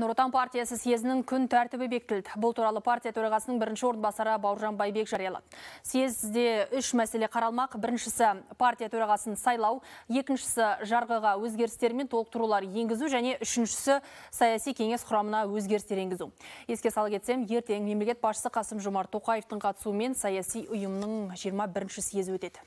Нұротан партиясы съезінің күн тәртібі бектілді. Бұл туралы партия төрағасының бірінші орынбасары Бауыржан Байбек жариялады. Съезде үш мәселе қаралмақ. Біріншісі партия төрағасын сайлау, екіншісі жарғыға өзгерістер мен толықтырулар енгізу және үшіншісі саяси кеңес құрамына өзгерістер енгізу. Еске сала кетсем, ертең мемлекет басшысы Қасым Жомарт Тоқаевтың қатысуымен саяси ұйымның 21 съезі өтеді.